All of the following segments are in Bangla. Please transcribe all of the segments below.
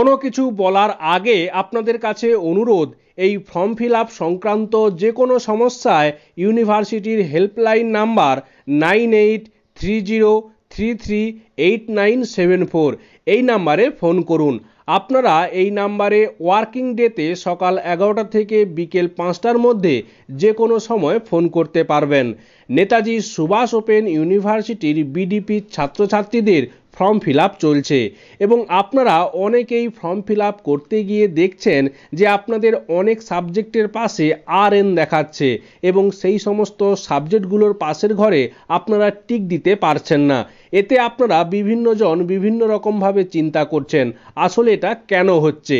কোনো কিছু বলার আগে আপনাদের কাছে অনুরোধ এই ফর্ম ফিল আপ সংক্রান্ত যে কোনো সমস্যায় ইউনিভার্সিটির helpline number nine eight three zero three three eight nine seven four এই নাম্বারে ফোন করুন আপনারা এই নাম্বারে ওয়ার্কিং ডেতে সকাল এগারোটা থেকে বিকেল পাঁচটার মধ্যে যে কোনো সময় ফোন করতে পারবেন নেতাজি সুভাষ ওপেন ইউনিভার্সিটির বিডিপি ছাত্রছাত্রীদের ফর্ম ফিল চলছে এবং আপনারা অনেকেই ফর্ম ফিল করতে গিয়ে দেখছেন যে আপনাদের অনেক সাবজেক্টের পাশে আর এন দেখাচ্ছে এবং সেই সমস্ত সাবজেক্টগুলোর পাশের ঘরে আপনারা টিক দিতে পারছেন না এতে আপনারা বিভিন্নজন বিভিন্ন রকমভাবে চিন্তা করছেন আসলে এটা কেন হচ্ছে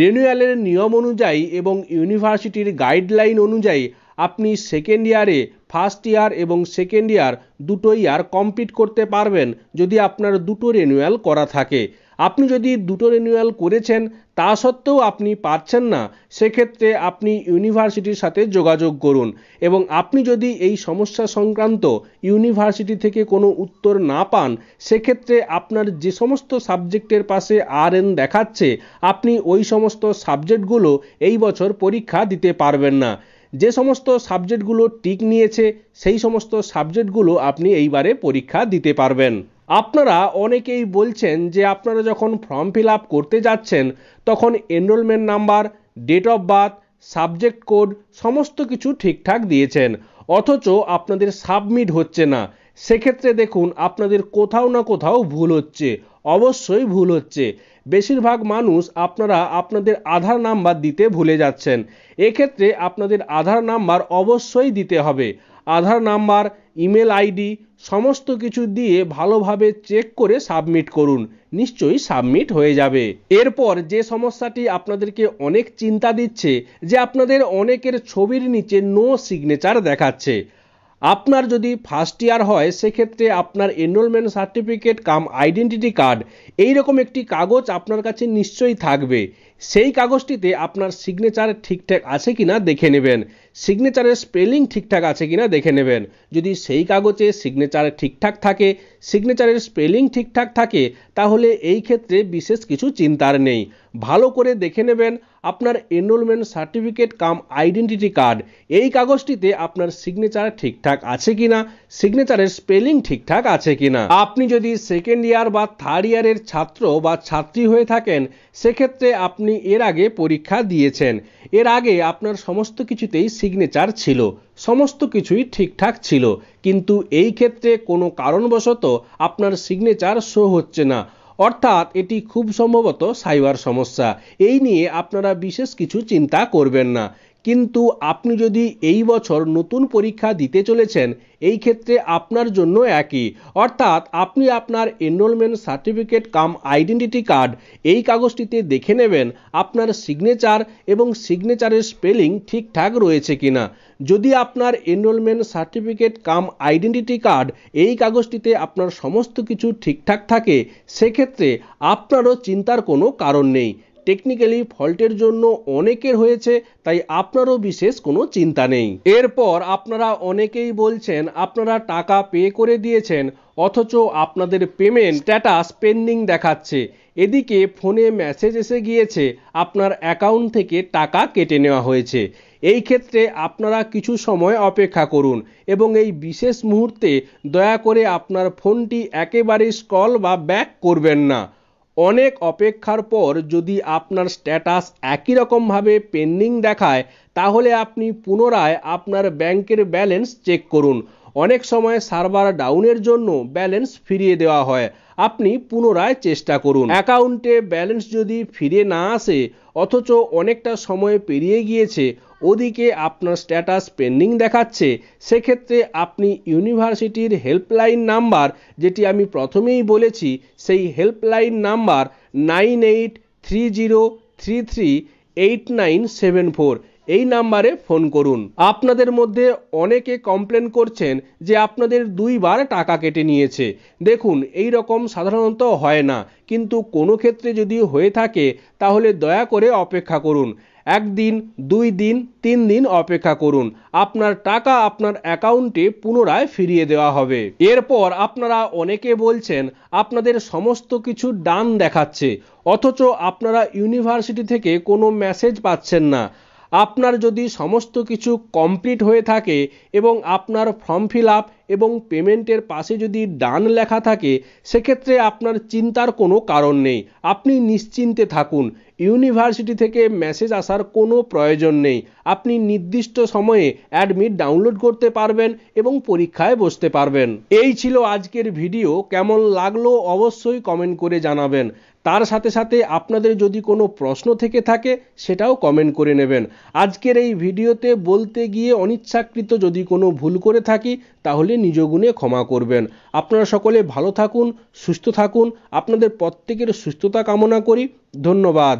রিনিউয়ালের নিয়ম অনুযায়ী এবং ইউনিভার্সিটির গাইডলাইন অনুযায়ী আপনি সেকেন্ড ইয়ারে ফার্স্ট ইয়ার এবং সেকেন্ড ইয়ার দুটো ইয়ার কমপ্লিট করতে পারবেন যদি আপনার দুটো রেনুয়াল করা থাকে আপনি যদি দুটো রেনুয়াল করেছেন তা সত্ত্বেও আপনি পারছেন না সেক্ষেত্রে আপনি ইউনিভার্সিটির সাথে যোগাযোগ করুন এবং আপনি যদি এই সমস্যা সংক্রান্ত ইউনিভার্সিটি থেকে কোনো উত্তর না পান সেক্ষেত্রে আপনার যে সমস্ত সাবজেক্টের পাশে আর এন দেখাচ্ছে আপনি ওই সমস্ত সাবজেক্টগুলো এই বছর পরীক্ষা দিতে পারবেন না যে সমস্ত সাবজেক্টগুলো টিক নিয়েছে সেই সমস্ত সাবজেক্টগুলো আপনি এইবারে পরীক্ষা দিতে পারবেন আপনারা অনেকেই বলছেন যে আপনারা যখন ফর্ম ফিল আপ করতে যাচ্ছেন তখন enrolment number date of birth subject code সমস্ত কিছু ঠিকঠাক দিয়েছেন অথচ আপনাদের সাবমিট হচ্ছে না সেক্ষেত্রে দেখুন আপনাদের কোথাও না কোথাও ভুল হচ্ছে অবশ্যই ভুল হচ্ছে বেশিরভাগ মানুষ আপনারা আপনাদের আধার নাম্বার দিতে ভুলে যাচ্ছেন এক্ষেত্রে আপনাদের আধার নাম্বার অবশ্যই দিতে হবে আধার নাম্বার ইমেল আইডি সমস্ত কিছু দিয়ে ভালোভাবে চেক করে সাবমিট করুন নিশ্চয়ই সাবমিট হয়ে যাবে এরপর যে সমস্যাটি আপনাদেরকে অনেক চিন্তা দিচ্ছে যে আপনাদের অনেকের ছবির নিচে নো সিগনেচার দেখাচ্ছে আপনার যদি ফার্স্ট ইয়ার হয় সেক্ষেত্রে আপনার enrolment certificate cum identity card এই রকম একটি কাগজ আপনার কাছে নিশ্চয়ই থাকবে সেই কাগজটিতে আপনার সিগনেচার ঠিকঠাক আছে কিনা দেখে নেবেন সিগনেচারের স্পেলিং ঠিকঠাক আছে কিনা দেখে নেবেন যদি সেই কাগজে সিগনেচার ঠিকঠাক থাকে সিগনেচারের স্পেলিং ঠিকঠাক থাকে তাহলে এই ক্ষেত্রে বিশেষ কিছু চিন্তার নেই ভালো করে দেখে নেবেন আপনার enrolment certificate cum identity card এই কাগজটিতে আপনার সিগনেচার ঠিকঠাক আছে কি না সিগনেচারের স্পেলিং ঠিকঠাক আছে কিনা আপনি যদি সেকেন্ড ইয়ার বা থার্ড ইয়ারের ছাত্র বা ছাত্রী হয়ে থাকেন সেক্ষেত্রে আপনি এর আগে পরীক্ষা দিয়েছেন এর আগে আপনার সমস্ত কিছুতেই সিগনেচার ছিল সমস্ত কিছুই ঠিকঠাক ছিল কিন্তু এই ক্ষেত্রে কোনো কারণবশত আপনার সিগনেচার শো হচ্ছে না অর্থাৎ এটি খুব সম্ভবত সাইবার সমস্যা এই নিয়ে আপনারা বিশেষ কিছু চিন্তা করবেন না কিন্তু আপনি যদি এই বছর নতুন পরীক্ষা দিতে চলেছেন এই ক্ষেত্রে আপনার জন্য একই অর্থাৎ আপনি আপনার enrolment certificate cum identity card এই কাগজটিতে দেখে নেবেন আপনার সিগনেচার এবং সিগনেচারের স্পেলিং ঠিকঠাক রয়েছে কিনা যদি আপনার enrolment certificate cum identity card এই কাগজটিতে আপনার সমস্ত কিছু ঠিকঠাক থাকে সেক্ষেত্রে আপনারও চিন্তার কোনো কারণ নেই টেকনিক্যালি ফল্টের জন্য অনেকের হয়েছে তাই আপনারও বিশেষ কোনো চিন্তা নেই এরপর আপনারা অনেকেই বলছেন আপনারা টাকা পে করে দিয়েছেন অথচ আপনাদের পেমেন্ট স্ট্যাটাস পেন্ডিং দেখাচ্ছে এদিকে ফোনে মেসেজ এসে গিয়েছে আপনার অ্যাকাউন্ট থেকে টাকা কেটে নেওয়া হয়েছে এই ক্ষেত্রে আপনারা কিছু সময় অপেক্ষা করুন এবং এই বিশেষ মুহূর্তে দয়া করে আপনার ফোনটি একেবারে স্কল বা ব্যাক করবেন না অনেক অপেক্ষার পর যদি আপনার স্ট্যাটাস একই রকমভাবে পেন্ডিং দেখায় তাহলে আপনি পুনরায় আপনার ব্যাংকের ব্যালেন্স চেক করুন অনেক সময় সার্ভার ডাউনের জন্য ব্যালেন্স ফিরিয়ে দেওয়া হয় আপনি পুনরায় চেষ্টা করুন অ্যাকাউন্টে ব্যালেন্স যদি ফিরে না আসে অথচ অনেকটা সময় পেরিয়ে গিয়েছে ওদিকে আপনার স্ট্যাটাস পেন্ডিং দেখাচ্ছে সেক্ষেত্রে আপনি ইউনিভার্সিটির হেল্পলাইন নাম্বার যেটি আমি প্রথমেই বলেছি সেই helpline number nine eight three zero three three eight nine seven four এই নাম্বারে ফোন করুন আপনাদের মধ্যে অনেকে কমপ্লেন করছেন যে আপনাদের দুইবার টাকা কেটে নিয়েছে দেখুন এই রকম সাধারণত হয় না কিন্তু কোনো ক্ষেত্রে যদি হয়ে থাকে তাহলে দয়া করে অপেক্ষা করুন একদিন দুই দিন তিন দিন অপেক্ষা করুন আপনার টাকা আপনার অ্যাকাউন্টে পুনরায় ফিরিয়ে দেওয়া হবে এরপর আপনারা অনেকে বলছেন আপনাদের সমস্ত কিছু ডান দেখাচ্ছে অথচ আপনারা ইউনিভার্সিটি থেকে কোনো মেসেজ পাচ্ছেন না আপনার যদি সমস্ত কিছু কমপ্লিট হয়ে থাকে এবং আপনার ফর্ম ফিল আপ এবং পেমেন্টের পাশে যদি ডান লেখা থাকে সেক্ষেত্রে আপনার চিন্তার কোনো কারণ নেই আপনি নিশ্চিন্তে থাকুন ইউনিভার্সিটি থেকে মেসেজ আসার কোনো প্রয়োজন নেই আপনি নির্দিষ্ট সময়ে অ্যাডমিট ডাউনলোড করতে পারবেন এবং পরীক্ষায় বসতে পারবেন এই ছিল আজকের ভিডিও কেমন লাগলো অবশ্যই কমেন্ট করে জানাবেন তার সাথে সাথে আপনাদের যদি কোনো প্রশ্ন থেকে থাকে সেটাও কমেন্ট করে নেবেন আজকের এই ভিডিওতে বলতে গিয়ে অনিচ্ছাকৃত যদি কোনো ভুল করে থাকি তাহলে নিজ গুণে ক্ষমা করবেন আপনারা সকলে ভালো থাকুন সুস্থ থাকুন আপনাদের প্রত্যেকের সুস্থতা কামনা করি ধন্যবাদ